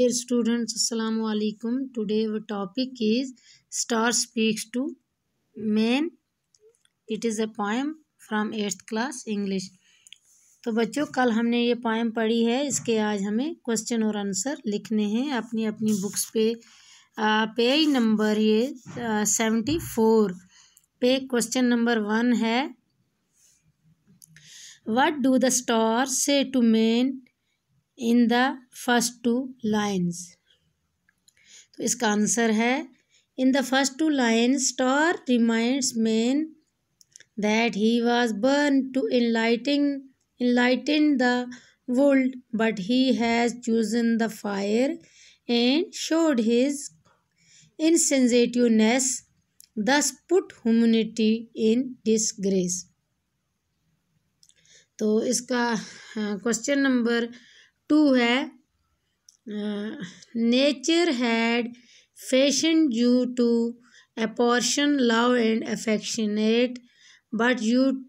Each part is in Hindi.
Dear students, Assalamu alaikum. Today our topic is Star Speaks to Man. It is a poem from 8th class English. तो बच्चों कल हमने ये पोएम पढ़ी है इसके आज हमें क्वेश्चन और आंसर लिखने हैं अपनी अपनी बुक्स पे पेज नंबर ये सेवेंटी फोर पे क्वेश्चन नंबर वन है what do the star say to man in the first two lines तो इसका आंसर है in the first two lines star remind man that he was born to enlightening enlighten the world but he has choose in the fire and showed his in sensitiveness thus put humanity in disgrace तो इसका क्वेश्चन हाँ, number nature had fashioned you to a portion, love and affectionate, but you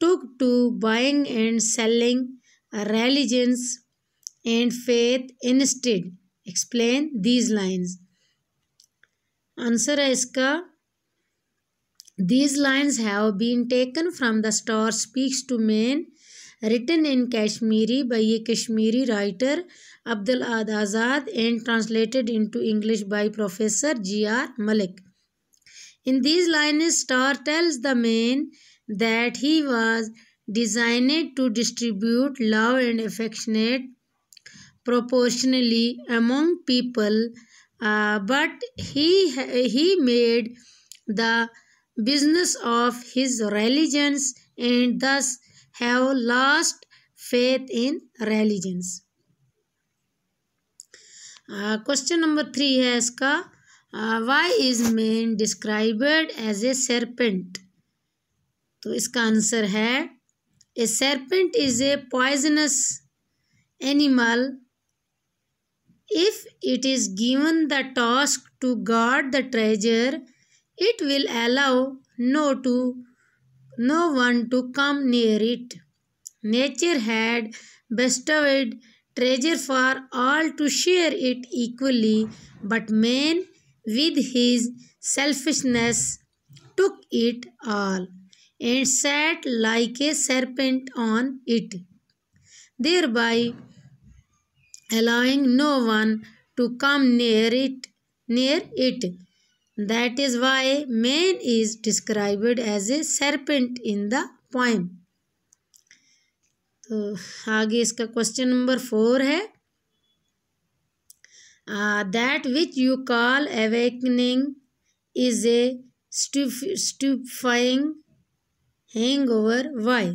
took to buying and selling religions and faith instead explain these lines answer है these lines have been taken from the star speaks to men written in Kashmiri by a Kashmiri writer Abdul Ad Azad and translated into English by Professor G.R. Malik. In these lines, Star tells the man that he was designed to distribute love and affectionate proportionally among people, uh, but he, he made the business of his religions and thus have lost faith in religions question number three है इसका why is man described as a serpent तो इसका आंसर है a serpent is a poisonous animal if it is given the task to guard the treasure it will allow no to no one to come near it. Nature had bestowed treasure for all to share it equally, but man, with his selfishness, took it all and sat like a serpent on it, thereby allowing no one to come near it. Near it. That is why man is described as a serpent in the poem तो आगे इसका क्वेश्चन नंबर फोर है that which you call awakening is a stupefying hangover why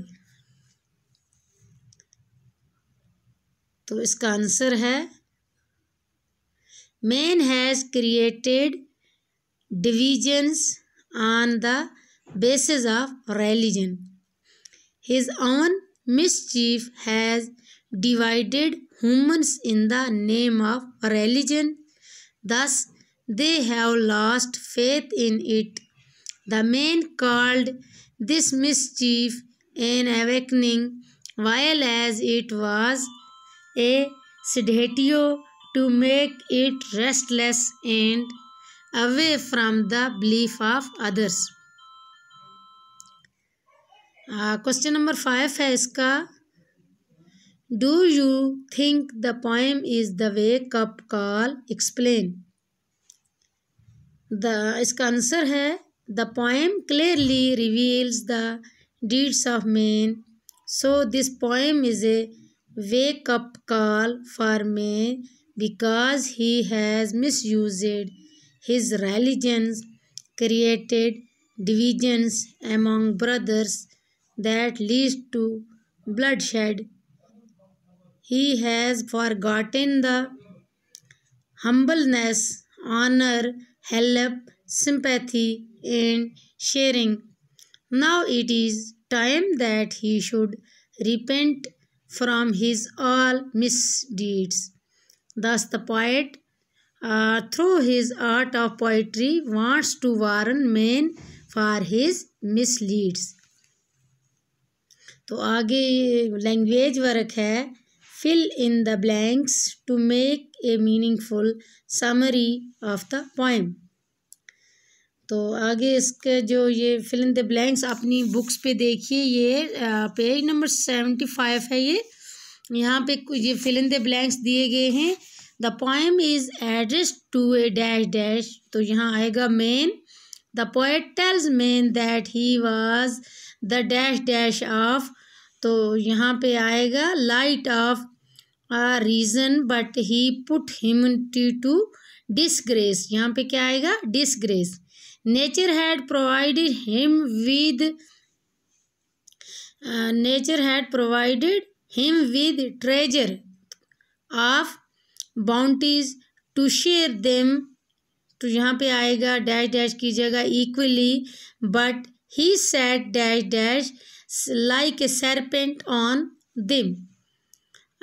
तो इसका आंसर है man has created divisions on the basis of religion. His own mischief has divided humans in the name of religion. Thus, they have lost faith in it. The man called this mischief an awakening, while as it was a sedatio to make it restless and away from the belief of others question number five है इसका do you think the poem is the wake up call explain the इसका आंसर है the poem clearly reveals the deeds of man so this poem is a wake call for for because he has misuse his religions created divisions among brothers that leads to bloodshed. He has forgotten the humbleness, honor, help, sympathy, and sharing. Now it is time that he should repent from his all misdeeds. Thus, the poet through his art of poetry, wants to warn men for his misleads. तो आगे लैंग्वेज वर्क है fill in the blanks to make a meaningful summary of the poem तो आगे इसके जो ये फिल इन द ब्लैंक्स अपनी बुक्स पे देखिए ये पेज नंबर सेवेंटी फाइव है ये यहाँ पे ये फिल इन द ब्लैंक्स दिए गए हैं the poem is address to a dash dash तो यहाँ आएगा man the poet tells man that he was the dash dash of तो यहाँ पे आएगा light of a reason but he put him t to disgrace यहाँ पे क्या आएगा disgrace nature had provided him with nature had provided him with treasure of boundaries to share them तो यहाँ पे आएगा डैश डैश की जगह equally but he set dash dash like a serpent on them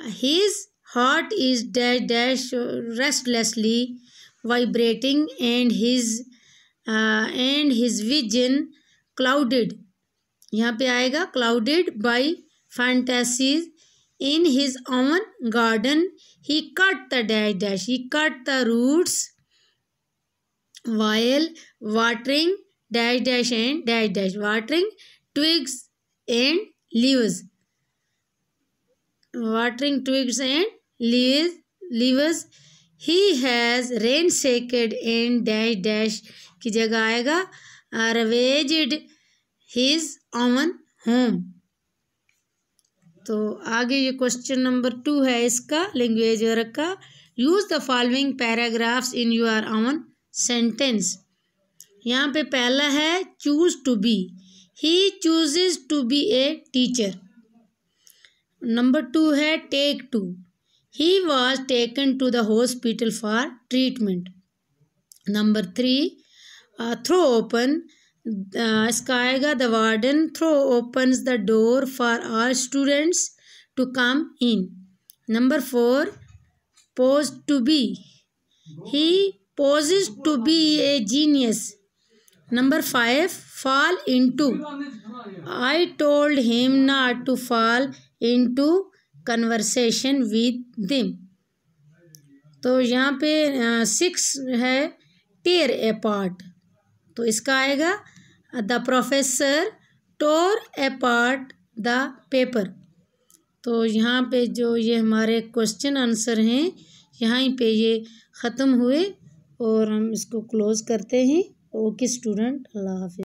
his heart is dash dash restlessly vibrating and his and his vision clouded यहाँ पे आएगा clouded by fantasies in his own garden he cut the dash dash he cut the roots while watering dash dash and dash dash watering twigs and leaves watering twigs and leaves leaves he has ransacked and dash dash की जगह आएगा रवेजड हिज ओन होम तो आगे ये क्वेश्चन नंबर टू है इसका लैंग्वेज वर्क का use the following paragraphs in your own sentence यहाँ पे पहला है choose to be he chooses to be a teacher number two है take to he was taken to the hospital for treatment number three throw open इसका आएगा the warden throw opens the door for all students to come in number four pose to be he poses to be a genius number five fall into I told him not to fall into conversation with them तो यहाँ पे सिक्स uh, है टेयर ए पार्ट तो इसका आएगा the professor tore part the paper तो यहाँ पे जो ये हमारे क्वेश्चन आंसर हैं यहाँ पे ये ख़त्म हुए और हम इसको क्लोज़ करते हैं ओके स्टूडेंट अल्लाह हाफि